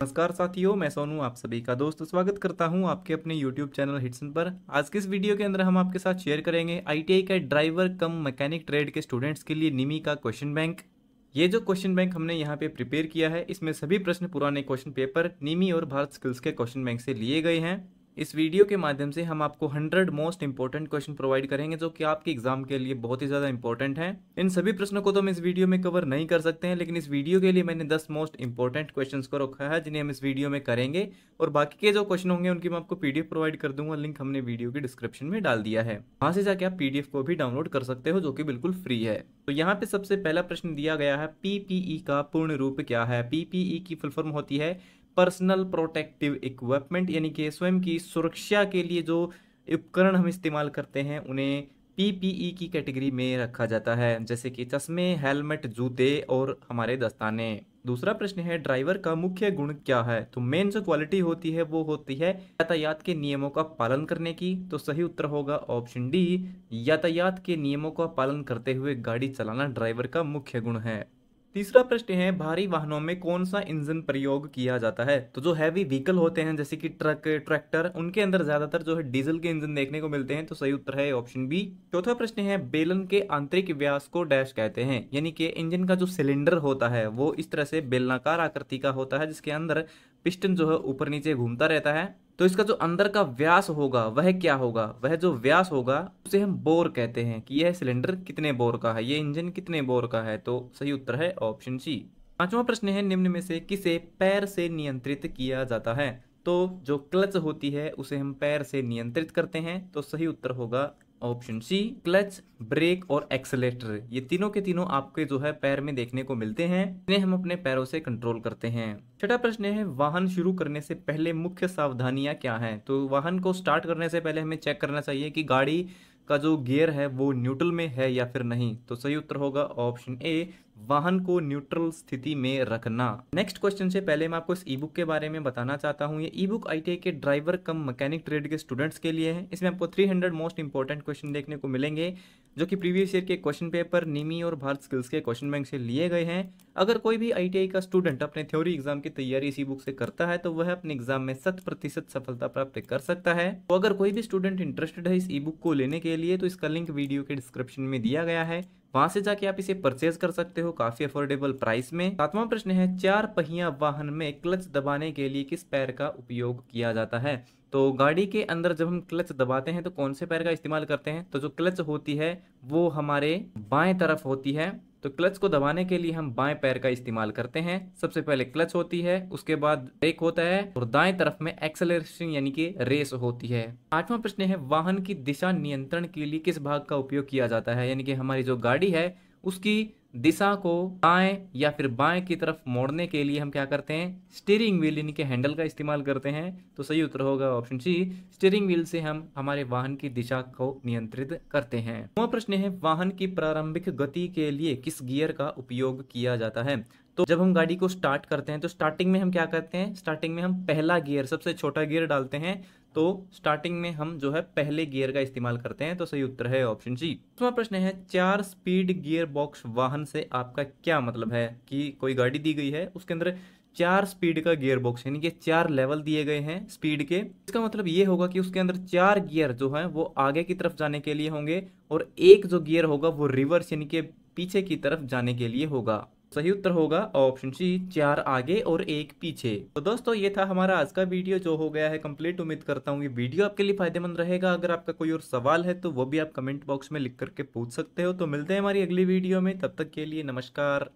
नमस्कार साथियों मैं सोनू आप सभी का दोस्त स्वागत करता हूं आपके अपने YouTube चैनल हिटसन पर आज के इस वीडियो के अंदर हम आपके साथ शेयर करेंगे आई का ड्राइवर कम मैकेनिक ट्रेड के स्टूडेंट्स के लिए निमी का क्वेश्चन बैंक ये जो क्वेश्चन बैंक हमने यहाँ पे प्रिपेयर किया है इसमें सभी प्रश्न पुराने क्वेश्चन पेपर निमी और भारत स्किल्स के क्वेश्चन बैंक से लिए गए हैं इस वीडियो के माध्यम से हम आपको 100 मोस्ट इंपॉर्टेंट क्वेश्चन प्रोवाइड करेंगे जो कि आपके एग्जाम के लिए बहुत ही ज़्यादा इंपॉर्टेंट हैं इन सभी प्रश्नों को तो हम इस वीडियो में कवर नहीं कर सकते हैं लेकिन इस वीडियो के लिए मैंने 10 मोस्ट इंपॉर्टेंट क्वेश्चन को रखा है जिन्हें हम इस वीडियो में करेंगे और बाकी के जो क्वेश्चन होंगे उनकी मैं आपको पीडीएफ प्रोवाइड कर दूंगा लिंक हमने वीडियो के डिस्क्रिप्शन में डाल दिया है वहां से जाके आप पीडीएफ को भी डाउनलोड कर सकते हो जो की बिल्कुल फ्री है तो यहाँ पे सबसे पहला प्रश्न दिया गया है पीपीई का पूर्ण रूप क्या है पीपीई की फुल फॉर्म होती है पर्सनल प्रोटेक्टिव इक्विपमेंट यानी कि स्वयं की सुरक्षा के लिए जो उपकरण हम इस्तेमाल करते हैं उन्हें पीपीई e की कैटेगरी में रखा जाता है जैसे कि चश्मे हेलमेट जूते और हमारे दस्ताने दूसरा प्रश्न है ड्राइवर का मुख्य गुण क्या है तो मेन जो क्वालिटी होती है वो होती है यातायात के नियमों का पालन करने की तो सही उत्तर होगा ऑप्शन डी यातायात के नियमों का पालन करते हुए गाड़ी चलाना ड्राइवर का मुख्य गुण है तीसरा प्रश्न है भारी वाहनों में कौन सा इंजन प्रयोग किया जाता है तो जो हैवी व्हीकल होते हैं जैसे कि ट्रक ट्रैक्टर उनके अंदर ज्यादातर जो है डीजल के इंजन देखने को मिलते हैं तो सही उत्तर है ऑप्शन बी चौथा प्रश्न है बेलन के आंतरिक व्यास को डैश कहते हैं यानी कि इंजन का जो सिलेंडर होता है वो इस तरह से बेलनाकार आकृति का होता है जिसके अंदर पिस्टन जो है ऊपर नीचे घूमता रहता है तो इसका जो अंदर का व्यास होगा वह क्या होगा वह जो व्यास होगा उसे हम बोर कहते हैं कि यह सिलेंडर कितने बोर का है ये इंजन कितने बोर का है तो सही उत्तर है ऑप्शन सी पांचवा प्रश्न है निम्न में से किसे पैर से नियंत्रित किया जाता है तो जो क्लच होती है उसे हम पैर से नियंत्रित करते हैं तो सही उत्तर होगा ऑप्शन सी क्लच ब्रेक और एक्सेलेटर ये तीनों के तीनों आपके जो है पैर में देखने को मिलते हैं इन्हें हम अपने पैरों से कंट्रोल करते हैं छठा प्रश्न है वाहन शुरू करने से पहले मुख्य सावधानियां क्या हैं तो वाहन को स्टार्ट करने से पहले हमें चेक करना चाहिए कि गाड़ी का जो गियर है वो न्यूट्रल में है या फिर नहीं तो सही उत्तर होगा ऑप्शन ए वाहन को न्यूट्रल स्थिति में रखना नेक्स्ट क्वेश्चन से पहले मैं आपको इस ई बुक के बारे में बताना चाहता हूँ ये ई बुक आई के ड्राइवर कम मैकेनिक ट्रेड के स्टूडेंट्स के लिए है इसमें आपको 300 मोस्ट इंपॉर्टेंट क्वेश्चन देखने को मिलेंगे जो कि प्रीवियस ईयर के क्वेश्चन पेपर निमी और भारत स्किल्स के क्वेश्चन बैंक से लिए गए हैं अगर कोई भी आई का स्टूडेंट अपने थ्योरी एग्जाम की तैयारी इसी बुक से करता है तो वह अपने एग्जाम में शत प्रतिशत सफलता प्राप्त कर सकता है तो अगर कोई भी स्टूडेंट इंटरेस्टेड है इस ई बुक को लेने के लिए तो इसका लिंक वीडियो के डिस्क्रिप्शन में दिया गया है वहां से जाके आप इसे परचेज कर सकते हो काफी अफोर्डेबल प्राइस में सातवां प्रश्न है चार पहिया वाहन में क्लच दबाने के लिए किस पैर का उपयोग किया जाता है तो गाड़ी के अंदर जब हम क्लच दबाते हैं तो कौन से पैर का इस्तेमाल करते हैं तो जो क्लच होती है वो हमारे बाएं तरफ होती है तो क्लच को दबाने के लिए हम बाएं पैर का इस्तेमाल करते हैं सबसे पहले क्लच होती है उसके बाद ब्रेक होता है और दाएं तरफ में एक्सेलरेशन यानी कि रेस होती है आठवां प्रश्न है वाहन की दिशा नियंत्रण के लिए किस भाग का उपयोग किया जाता है यानी कि हमारी जो गाड़ी है उसकी दिशा को दाएं या फिर बाएं की तरफ मोड़ने के लिए हम क्या करते हैं स्टीयरिंग व्हील इनके हैंडल का इस्तेमाल करते हैं तो सही उत्तर होगा ऑप्शन सी स्टीयरिंग व्हील से हम हमारे वाहन की दिशा को नियंत्रित करते हैं नवा प्रश्न है वाहन की प्रारंभिक गति के लिए किस गियर का उपयोग किया जाता है तो जब हम गाड़ी को स्टार्ट करते हैं तो स्टार्टिंग में हम क्या करते हैं स्टार्टिंग में हम पहला गियर सबसे छोटा गियर डालते हैं तो स्टार्टिंग में हम जो है पहले गियर का इस्तेमाल करते हैं तो सही उत्तर है ऑप्शन सी दूसरा प्रश्न है चार स्पीड गियर बॉक्स वाहन से आपका क्या मतलब है कि कोई गाड़ी दी गई है उसके अंदर चार स्पीड का गियर बॉक्स यानी कि चार लेवल दिए गए हैं स्पीड के इसका मतलब ये होगा कि उसके अंदर चार गियर जो है वो आगे की तरफ जाने के लिए होंगे और एक जो गियर होगा वो रिवर्स यानी कि पीछे की तरफ जाने के लिए होगा सही उत्तर होगा ऑप्शन सी चार आगे और एक पीछे तो दोस्तों ये था हमारा आज का वीडियो जो हो गया है कंप्लीट उम्मीद करता हूँ ये वीडियो आपके लिए फायदेमंद रहेगा अगर आपका कोई और सवाल है तो वो भी आप कमेंट बॉक्स में लिख करके पूछ सकते हो तो मिलते हैं हमारी अगली वीडियो में तब तक के लिए नमस्कार